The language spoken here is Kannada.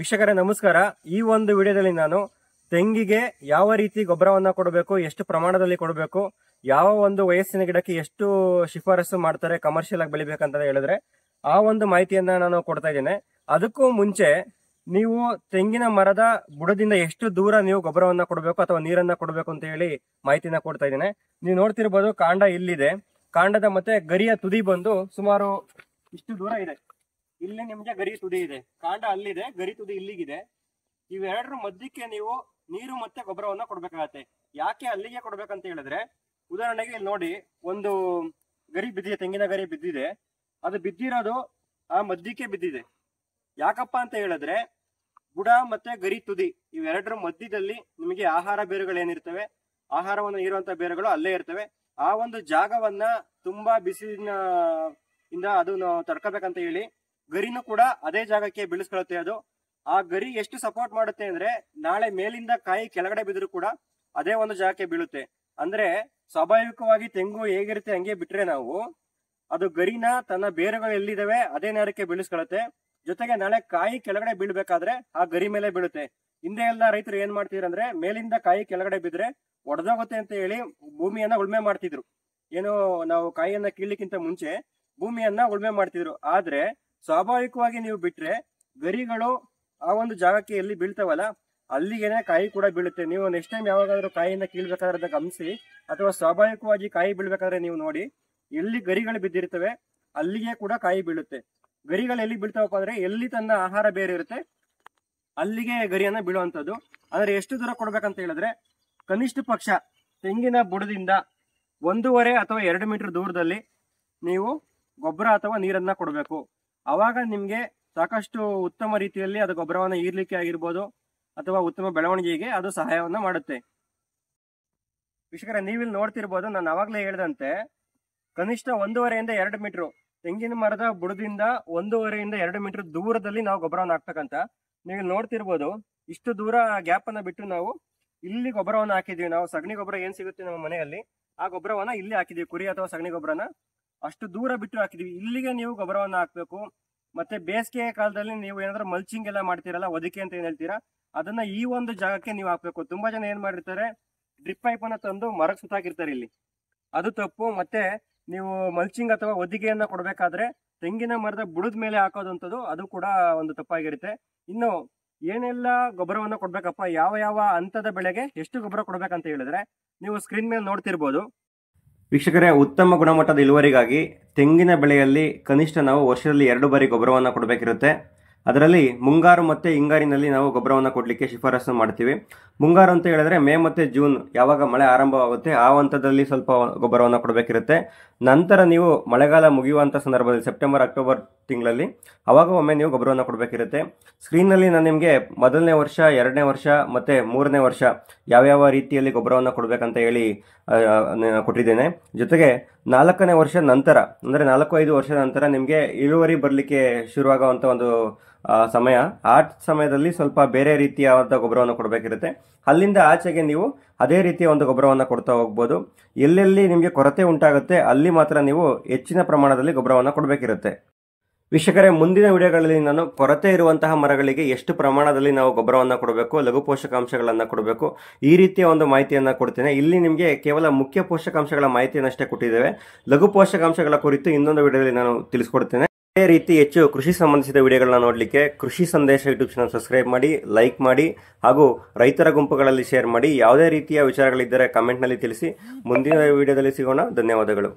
ವೀಕ್ಷಕರೇ ನಮಸ್ಕಾರ ಈ ಒಂದು ವಿಡಿಯೋದಲ್ಲಿ ನಾನು ತೆಂಗಿಗೆ ಯಾವ ರೀತಿ ಗೊಬ್ಬರವನ್ನ ಕೊಡಬೇಕು ಎಷ್ಟು ಪ್ರಮಾಣದಲ್ಲಿ ಕೊಡಬೇಕು ಯಾವ ಒಂದು ವಯಸ್ಸಿನ ಗಿಡಕ್ಕೆ ಎಷ್ಟು ಶಿಫಾರಸು ಮಾಡ್ತಾರೆ ಕಮರ್ಷಿಯಲ್ ಆಗಿ ಬೆಳಿಬೇಕಂತ ಹೇಳಿದ್ರೆ ಆ ಒಂದು ಮಾಹಿತಿಯನ್ನ ನಾನು ಕೊಡ್ತಾ ಇದ್ದೇನೆ ಅದಕ್ಕೂ ಮುಂಚೆ ನೀವು ತೆಂಗಿನ ಮರದ ಬುಡದಿಂದ ಎಷ್ಟು ದೂರ ನೀವು ಗೊಬ್ಬರವನ್ನ ಕೊಡಬೇಕು ಅಥವಾ ನೀರನ್ನ ಕೊಡಬೇಕು ಅಂತ ಹೇಳಿ ಮಾಹಿತಿನ ಕೊಡ್ತಾ ಇದ್ದೇನೆ ನೀವು ನೋಡ್ತಿರ್ಬೋದು ಕಾಂಡ ಇಲ್ಲಿದೆ ಕಾಂಡದ ಮತ್ತೆ ಗರಿಯ ತುದಿ ಬಂದು ಸುಮಾರು ಇಷ್ಟು ದೂರ ಇದೆ ಇಲ್ಲಿ ನಿಮ್ಗೆ ಗರಿ ತುದಿ ಇದೆ ಕಾಂಡ ಅಲ್ಲಿದೆ ಗರಿ ತುದಿ ಇಲ್ಲಿಗಿದೆ ಇವೆರಡರ ಮಧ್ಯಕ್ಕೆ ನೀವು ನೀರು ಮತ್ತೆ ಗೊಬ್ಬರವನ್ನ ಕೊಡ್ಬೇಕಾಗತ್ತೆ ಯಾಕೆ ಅಲ್ಲಿಗೆ ಕೊಡ್ಬೇಕಂತ ಹೇಳಿದ್ರೆ ಉದಾಹರಣೆಗೆ ಇಲ್ಲಿ ನೋಡಿ ಒಂದು ಗರಿ ಬಿದ್ದಿದೆ ತೆಂಗಿನ ಗರಿ ಬಿದ್ದಿದೆ ಅದು ಬಿದ್ದಿರೋದು ಆ ಮಧ್ಯಕ್ಕೆ ಬಿದ್ದಿದೆ ಯಾಕಪ್ಪ ಅಂತ ಹೇಳಿದ್ರೆ ಬುಡ ಮತ್ತೆ ಗರಿ ತುದಿ ಇವೆರಡರ ಮಧ್ಯದಲ್ಲಿ ನಿಮಗೆ ಆಹಾರ ಬೇರುಗಳು ಏನಿರ್ತವೆ ಆಹಾರವನ್ನು ಇರುವಂತ ಬೇರುಗಳು ಅಲ್ಲೇ ಇರ್ತವೆ ಆ ಒಂದು ಜಾಗವನ್ನ ತುಂಬಾ ಬಿಸಿಲಿನ ಇಂದ ಅದನ್ನು ತಡ್ಕೋಬೇಕಂತ ಹೇಳಿ ಗರಿನೂ ಕೂಡ ಅದೇ ಜಾಗಕ್ಕೆ ಬೀಳಿಸ್ಕೊಳ್ಳುತ್ತೆ ಅದು ಆ ಗರಿ ಎಷ್ಟು ಸಪೋರ್ಟ್ ಮಾಡುತ್ತೆ ಅಂದ್ರೆ ನಾಳೆ ಮೇಲಿಂದ ಕಾಯಿ ಕೆಳಗಡೆ ಬಿದ್ರು ಕೂಡ ಅದೇ ಒಂದು ಜಾಗಕ್ಕೆ ಬೀಳುತ್ತೆ ಅಂದ್ರೆ ಸ್ವಾಭಾವಿಕವಾಗಿ ತೆಂಗು ಹೇಗಿರುತ್ತೆ ಹಂಗೆ ಬಿಟ್ರೆ ನಾವು ಅದು ಗರಿನ ತನ್ನ ಬೇರುಗಳು ಎಲ್ಲಿದಾವೆ ಅದೇ ನೇರಕ್ಕೆ ಬೀಳಿಸ್ಕೊಳತ್ತೆ ಜೊತೆಗೆ ನಾಳೆ ಕಾಯಿ ಕೆಳಗಡೆ ಬೀಳ್ಬೇಕಾದ್ರೆ ಆ ಗರಿ ಮೇಲೆ ಬೀಳುತ್ತೆ ಹಿಂದೆ ಎಲ್ಲ ರೈತರು ಏನ್ ಮಾಡ್ತಿದ್ರಂದ್ರೆ ಮೇಲಿಂದ ಕಾಯಿ ಕೆಳಗಡೆ ಬಿದ್ರೆ ಒಡೆದೋಗುತ್ತೆ ಅಂತ ಹೇಳಿ ಭೂಮಿಯನ್ನ ಉಳ್ಮೆ ಮಾಡ್ತಿದ್ರು ಏನು ನಾವು ಕಾಯಿಯನ್ನ ಕೀಳ್ಲಿಕ್ಕಿಂತ ಮುಂಚೆ ಭೂಮಿಯನ್ನ ಉಳ್ಮೆ ಮಾಡ್ತಿದ್ರು ಆದ್ರೆ ಸ್ವಾಭಾವಿಕವಾಗಿ ನೀವು ಬಿಟ್ರೆ ಗರಿಗಳು ಆ ಒಂದು ಜಾಗಕ್ಕೆ ಎಲ್ಲಿ ಬೀಳ್ತಾವಲ್ಲ ಅಲ್ಲಿಗೆನೆ ಕಾಯಿ ಕೂಡ ಬೀಳುತ್ತೆ ನೀವು ನೆಕ್ಸ್ಟ್ ಟೈಮ್ ಯಾವಾಗಾದ್ರೂ ಕಾಯಿಯಿಂದ ಕೀಳ್ಬೇಕಾದ್ರೆ ಗಮನಿಸಿ ಅಥವಾ ಸ್ವಾಭಾವಿಕವಾಗಿ ಕಾಯಿ ಬೀಳ್ಬೇಕಾದ್ರೆ ನೀವು ನೋಡಿ ಎಲ್ಲಿ ಗರಿಗಳು ಬಿದ್ದಿರ್ತವೆ ಅಲ್ಲಿಗೆ ಕೂಡ ಕಾಯಿ ಬೀಳುತ್ತೆ ಗರಿಗಳು ಎಲ್ಲಿ ಬೀಳ್ತಾವಪ್ಪ ಅಂದ್ರೆ ಎಲ್ಲಿ ತನ್ನ ಆಹಾರ ಬೇರೆ ಇರುತ್ತೆ ಅಲ್ಲಿಗೆ ಗರಿಯನ್ನ ಬೀಳುವಂಥದ್ದು ಅಂದ್ರೆ ಎಷ್ಟು ದೂರ ಕೊಡ್ಬೇಕಂತ ಹೇಳಿದ್ರೆ ಕನಿಷ್ಠ ಪಕ್ಷ ತೆಂಗಿನ ಬುಡದಿಂದ ಒಂದೂವರೆ ಅಥವಾ ಎರಡು ಮೀಟರ್ ದೂರದಲ್ಲಿ ನೀವು ಗೊಬ್ಬರ ಅಥವಾ ನೀರನ್ನ ಕೊಡಬೇಕು ಅವಾಗ ನಿಮ್ಗೆ ಸಾಕಷ್ಟು ಉತ್ತಮ ರೀತಿಯಲ್ಲಿ ಅದು ಗೊಬ್ಬರವನ್ನು ಈರ್ಲಿಕ್ಕೆ ಆಗಿರ್ಬೋದು ಅಥವಾ ಉತ್ತಮ ಬೆಳವಣಿಗೆಗೆ ಅದು ಸಹಾಯವನ್ನ ಮಾಡುತ್ತೆ ನೀವು ನೀವಿಲ್ಲಿ ನೋಡ್ತಿರ್ಬೋದು ನಾನು ಅವಾಗಲೇ ಹೇಳಿದಂತೆ ಕನಿಷ್ಠ ಒಂದೂವರೆಯಿಂದ ಎರಡು ಮೀಟರ್ ತೆಂಗಿನ ಮರದ ಬುಡದಿಂದ ಒಂದೂವರೆಯಿಂದ ಎರಡು ಮೀಟರ್ ದೂರದಲ್ಲಿ ನಾವು ಗೊಬ್ಬರವನ್ನು ಹಾಕ್ತಕ್ಕಂತ ನೀವು ನೋಡ್ತಿರ್ಬೋದು ಇಷ್ಟು ದೂರ ಗ್ಯಾಪ್ ಅನ್ನ ಬಿಟ್ಟು ನಾವು ಇಲ್ಲಿ ಗೊಬ್ಬರವನ್ನು ಹಾಕಿದೀವಿ ನಾವು ಸಗಣಿ ಗೊಬ್ಬರ ಏನ್ ಸಿಗುತ್ತೆ ನಮ್ಮ ಮನೆಯಲ್ಲಿ ಆ ಗೊಬ್ಬರವನ್ನ ಇಲ್ಲಿ ಹಾಕಿದೀವಿ ಕುರಿ ಅಥವಾ ಸಗಣಿ ಗೊಬ್ಬರನ ಅಷ್ಟು ದೂರ ಬಿಟ್ಟು ಹಾಕಿದೀವಿ ಇಲ್ಲಿಗೆ ನೀವು ಗೊಬ್ಬರವನ್ನು ಹಾಕಬೇಕು ಮತ್ತೆ ಬೇಸಿಗೆ ಕಾಲದಲ್ಲಿ ನೀವು ಏನಾದ್ರೂ ಮಲ್ಚಿಂಗ್ ಎಲ್ಲ ಮಾಡ್ತೀರಲ್ಲ ಒದಕೆ ಅಂತ ಏನ್ ಹೇಳ್ತೀರಾ ಅದನ್ನ ಈ ಒಂದು ಜಾಗಕ್ಕೆ ನೀವು ಹಾಕ್ಬೇಕು ತುಂಬಾ ಜನ ಏನ್ ಮಾಡಿರ್ತಾರೆ ಡ್ರಿಪ್ ಪೈಪ್ ಅನ್ನ ತಂದು ಮರಕ್ ಸುತ್ತಾಕಿರ್ತಾರೆ ಇಲ್ಲಿ ಅದು ತಪ್ಪು ಮತ್ತೆ ನೀವು ಮಲ್ಚಿಂಗ್ ಅಥವಾ ಒದಿಗೆಯನ್ನ ಕೊಡಬೇಕಾದ್ರೆ ತೆಂಗಿನ ಮರದ ಬುಡದ ಮೇಲೆ ಹಾಕೋದಂಥದ್ದು ಅದು ಕೂಡ ಒಂದು ತಪ್ಪಾಗಿರುತ್ತೆ ಇನ್ನು ಏನೆಲ್ಲ ಗೊಬ್ಬರವನ್ನು ಕೊಡ್ಬೇಕಪ್ಪ ಯಾವ ಯಾವ ಹಂತದ ಬೆಳೆಗೆ ಎಷ್ಟು ಗೊಬ್ಬರ ಕೊಡ್ಬೇಕಂತ ಹೇಳಿದ್ರೆ ನೀವು ಸ್ಕ್ರೀನ್ ಮೇಲೆ ನೋಡ್ತಿರ್ಬೋದು ವೀಕ್ಷಕರೇ ಉತ್ತಮ ಗುಣಮಟ್ಟದ ಇಳುವರಿಗಾಗಿ ತೆಂಗಿನ ಬೆಳೆಯಲ್ಲಿ ಕನಿಷ್ಠ ನಾವು ವರ್ಷದಲ್ಲಿ ಎರಡು ಬಾರಿ ಗೊಬ್ಬರವನ್ನು ಕೊಡಬೇಕಿರುತ್ತೆ ಅದರಲ್ಲಿ ಮುಂಗಾರು ಮತ್ತು ಹಿಂಗಾರಿನಲ್ಲಿ ನಾವು ಗೊಬ್ಬರವನ್ನು ಕೊಡಲಿಕ್ಕೆ ಶಿಫಾರಸು ಮಾಡ್ತೀವಿ ಮುಂಗಾರು ಅಂತ ಹೇಳಿದ್ರೆ ಮೇ ಮತ್ತು ಜೂನ್ ಯಾವಾಗ ಮಳೆ ಆರಂಭವಾಗುತ್ತೆ ಆ ಹಂತದಲ್ಲಿ ಸ್ವಲ್ಪ ಗೊಬ್ಬರವನ್ನು ಕೊಡಬೇಕಿರುತ್ತೆ ನಂತರ ನೀವು ಮಳೆಗಾಲ ಮುಗಿಯುವಂಥ ಸಂದರ್ಭದಲ್ಲಿ ಸೆಪ್ಟೆಂಬರ್ ಅಕ್ಟೋಬರ್ ತಿಂಗಳಲ್ಲಿ ಅವಾಗ ಒಮ್ಮೆ ನೀವು ಗೊಬ್ಬರವನ್ನು ಕೊಡಬೇಕಿರುತ್ತೆ ಸ್ಕ್ರೀನಲ್ಲಿ ನಾನು ನಿಮಗೆ ಮೊದಲನೇ ವರ್ಷ ಎರಡನೇ ವರ್ಷ ಮತ್ತು ಮೂರನೇ ವರ್ಷ ಯಾವ್ಯಾವ ರೀತಿಯಲ್ಲಿ ಗೊಬ್ಬರವನ್ನು ಕೊಡಬೇಕಂತ ಹೇಳಿ ಕೊಟ್ಟಿದ್ದೇನೆ ಜೊತೆಗೆ ನಾಲ್ಕನೇ ವರ್ಷ ನಂತರ ಅಂದರೆ ನಾಲ್ಕು ಐದು ವರ್ಷದ ನಂತರ ನಿಮಗೆ ಇಳುವರಿ ಬರಲಿಕ್ಕೆ ಶುರುವಾಗುವಂಥ ಒಂದು ಸಮಯ ಆ ಸಮಯದಲ್ಲಿ ಸ್ವಲ್ಪ ಬೇರೆ ರೀತಿಯಾದಂಥ ಗೊಬ್ಬರವನ್ನು ಕೊಡಬೇಕಿರುತ್ತೆ ಅಲ್ಲಿಂದ ಆಚೆಗೆ ನೀವು ಅದೇ ರೀತಿಯ ಒಂದು ಗೊಬ್ಬರವನ್ನು ಕೊಡ್ತಾ ಹೋಗ್ಬೋದು ಎಲ್ಲೆಲ್ಲಿ ನಿಮಗೆ ಕೊರತೆ ಉಂಟಾಗುತ್ತೆ ಅಲ್ಲಿ ಮಾತ್ರ ನೀವು ಹೆಚ್ಚಿನ ಪ್ರಮಾಣದಲ್ಲಿ ಗೊಬ್ಬರವನ್ನು ಕೊಡಬೇಕಿರುತ್ತೆ ವೀಕ್ಷಕರೇ ಮುಂದಿನ ವಿಡಿಯೋಗಳಲ್ಲಿ ನಾನು ಕೊರತೆ ಇರುವಂತಹ ಮರಗಳಿಗೆ ಎಷ್ಟು ಪ್ರಮಾಣದಲ್ಲಿ ನಾವು ಗೊಬ್ಬರವನ್ನು ಕೊಡಬೇಕು ಲಘು ಪೋಷಕಾಂಶಗಳನ್ನು ಕೊಡಬೇಕು ಈ ರೀತಿಯ ಒಂದು ಮಾಹಿತಿಯನ್ನು ಕೊಡ್ತೇನೆ ಇಲ್ಲಿ ನಿಮಗೆ ಕೇವಲ ಮುಖ್ಯ ಪೋಷಕಾಂಶಗಳ ಮಾಹಿತಿಯನ್ನಷ್ಟೇ ಕೊಟ್ಟಿದ್ದೇವೆ ಲಘು ಪೋಷಕಾಂಶಗಳ ಕುರಿತು ಇನ್ನೊಂದು ವಿಡಿಯೋದಲ್ಲಿ ನಾನು ತಿಳಿಸ್ಕೊಡ್ತೇನೆ ಅದೇ ರೀತಿ ಹೆಚ್ಚು ಕೃಷಿ ಸಂಬಂಧಿಸಿದ ವಿಡಿಯೋಗಳನ್ನು ನೋಡಲಿಕ್ಕೆ Krishi Sandesha YouTube channel subscribe ಮಾಡಿ ಲೈಕ್ ಮಾಡಿ ಹಾಗೂ ರೈತರ ಗುಂಪುಗಳಲ್ಲಿ ಶೇರ್ ಮಾಡಿ ಯಾವುದೇ ರೀತಿಯ ವಿಚಾರಗಳಿದ್ದರೆ ಕಮೆಂಟ್ನಲ್ಲಿ ತಿಳಿಸಿ ಮುಂದಿನ ವಿಡಿಯೋದಲ್ಲಿ ಸಿಗೋಣ ಧನ್ಯವಾದಗಳು